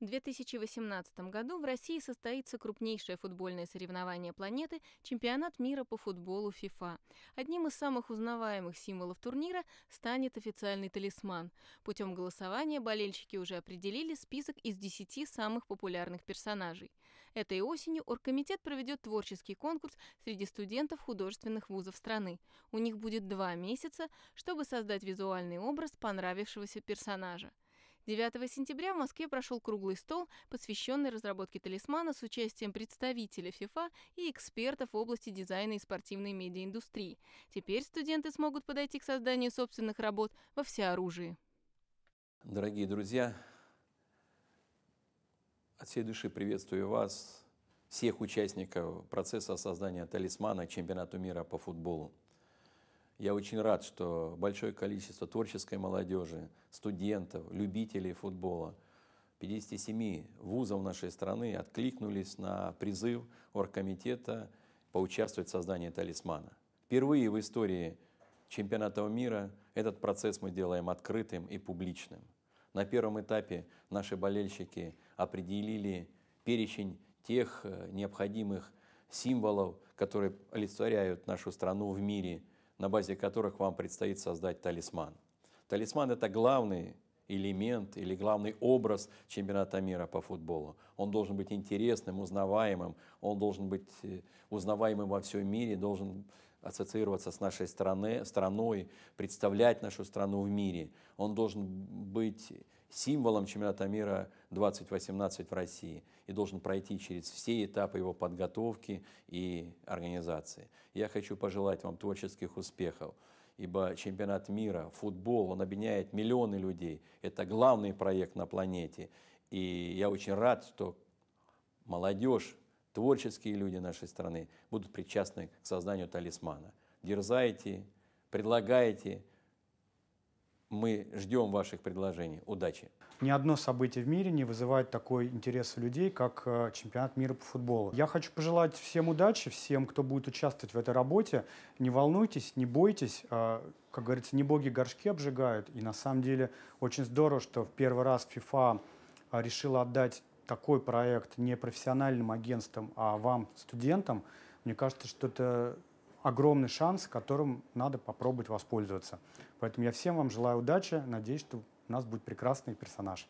В 2018 году в России состоится крупнейшее футбольное соревнование планеты – чемпионат мира по футболу FIFA. Одним из самых узнаваемых символов турнира станет официальный талисман. Путем голосования болельщики уже определили список из 10 самых популярных персонажей. Этой осенью Оргкомитет проведет творческий конкурс среди студентов художественных вузов страны. У них будет два месяца, чтобы создать визуальный образ понравившегося персонажа. 9 сентября в Москве прошел круглый стол, посвященный разработке талисмана с участием представителя FIFA и экспертов в области дизайна и спортивной медиаиндустрии. Теперь студенты смогут подойти к созданию собственных работ во всеоружии. Дорогие друзья, от всей души приветствую вас, всех участников процесса создания талисмана чемпионату мира по футболу. Я очень рад, что большое количество творческой молодежи, студентов, любителей футбола, 57 вузов нашей страны откликнулись на призыв оргкомитета поучаствовать в создании талисмана. Впервые в истории чемпионата мира этот процесс мы делаем открытым и публичным. На первом этапе наши болельщики определили перечень тех э, необходимых символов, которые олицетворяют нашу страну в мире – на базе которых вам предстоит создать талисман. Талисман – это главный элемент или главный образ чемпионата мира по футболу. Он должен быть интересным, узнаваемым, он должен быть э, узнаваемым во всем мире, должен ассоциироваться с нашей страны, страной, представлять нашу страну в мире. Он должен быть символом чемпионата мира 2018 в России и должен пройти через все этапы его подготовки и организации. Я хочу пожелать вам творческих успехов, ибо чемпионат мира, футбол, он объединяет миллионы людей. Это главный проект на планете. И я очень рад, что молодежь, творческие люди нашей страны будут причастны к созданию талисмана. Дерзайте, предлагайте, мы ждем ваших предложений. Удачи! Ни одно событие в мире не вызывает такой интерес у людей, как э, чемпионат мира по футболу. Я хочу пожелать всем удачи, всем, кто будет участвовать в этой работе. Не волнуйтесь, не бойтесь. Э, как говорится, не боги горшки обжигают. И на самом деле очень здорово, что в первый раз FIFA э, решила отдать такой проект не профессиональным агентствам, а вам, студентам. Мне кажется, что это огромный шанс, которым надо попробовать воспользоваться. Поэтому я всем вам желаю удачи, надеюсь, что у нас будет прекрасный персонаж.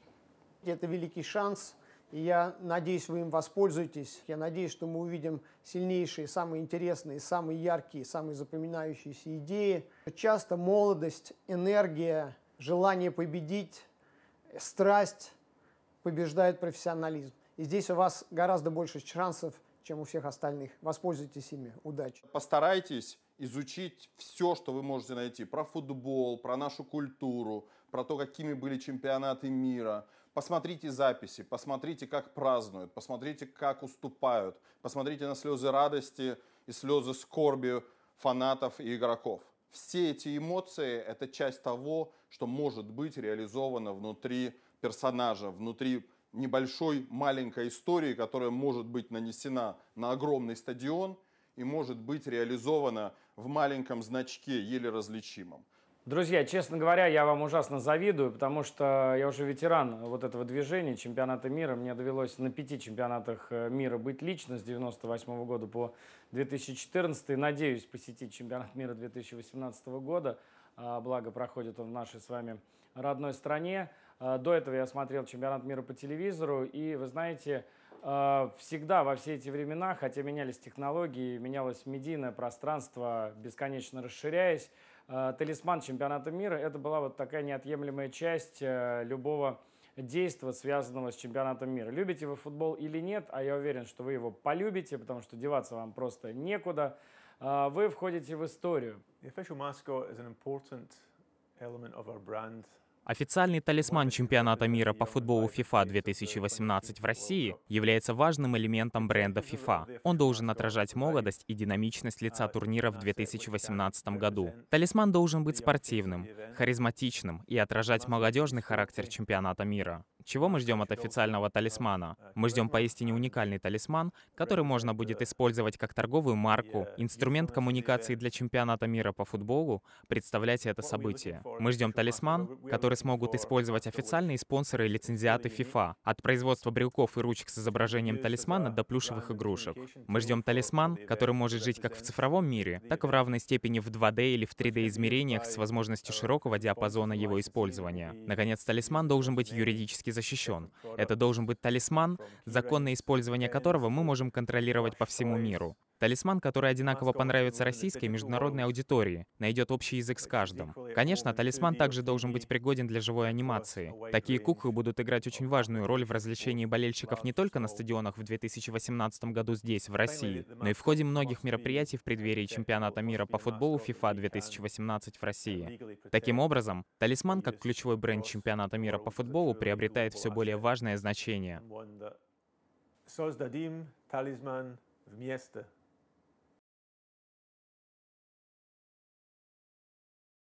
Это великий шанс, и я надеюсь, вы им воспользуетесь. Я надеюсь, что мы увидим сильнейшие, самые интересные, самые яркие, самые запоминающиеся идеи. Часто молодость, энергия, желание победить, страсть побеждает профессионализм. И здесь у вас гораздо больше шансов – чем у всех остальных. Воспользуйтесь ими. Удачи. Постарайтесь изучить все, что вы можете найти про футбол, про нашу культуру, про то, какими были чемпионаты мира. Посмотрите записи, посмотрите, как празднуют, посмотрите, как уступают, посмотрите на слезы радости и слезы скорби фанатов и игроков. Все эти эмоции – это часть того, что может быть реализовано внутри персонажа, внутри небольшой, маленькой истории, которая может быть нанесена на огромный стадион и может быть реализована в маленьком значке, еле различимом. Друзья, честно говоря, я вам ужасно завидую, потому что я уже ветеран вот этого движения, чемпионата мира. Мне довелось на пяти чемпионатах э, мира быть лично с 98 года по 2014. Надеюсь посетить чемпионат мира 2018 года. А, благо, проходит он в нашей с вами родной стране. А, до этого я смотрел чемпионат мира по телевизору, и вы знаете, а, всегда во все эти времена, хотя менялись технологии, менялось медийное пространство, бесконечно расширяясь, а, талисман чемпионата мира – это была вот такая неотъемлемая часть э, любого действия, связанного с чемпионатом мира. Любите вы футбол или нет, а я уверен, что вы его полюбите, потому что деваться вам просто некуда, вы входите в историю. The official mascot is an important element of our brand Официальный талисман чемпионата мира по футболу FIFA 2018 в России является важным элементом бренда FIFA. Он должен отражать молодость и динамичность лица турнира в 2018 году. Талисман должен быть спортивным, харизматичным и отражать молодежный характер чемпионата мира. Чего мы ждем от официального талисмана? Мы ждем поистине уникальный талисман, который можно будет использовать как торговую марку, инструмент коммуникации для чемпионата мира по футболу, представляйте это событие. Мы ждем талисман, который смогут использовать официальные спонсоры и лицензиаты FIFA, от производства брелков и ручек с изображением талисмана до плюшевых игрушек. Мы ждем талисман, который может жить как в цифровом мире, так и в равной степени в 2D или в 3D измерениях с возможностью широкого диапазона его использования. Наконец, талисман должен быть юридически защищен. Это должен быть талисман, законное использование которого мы можем контролировать по всему миру. Талисман, который одинаково понравится российской и международной аудитории, найдет общий язык с каждым. Конечно, талисман также должен быть пригоден для живой анимации. Такие куклы будут играть очень важную роль в развлечении болельщиков не только на стадионах в 2018 году здесь, в России, но и в ходе многих мероприятий в преддверии чемпионата мира по футболу FIFA 2018 в России. Таким образом, талисман как ключевой бренд чемпионата мира по футболу приобретает все более важное значение. Создадим талисман вместо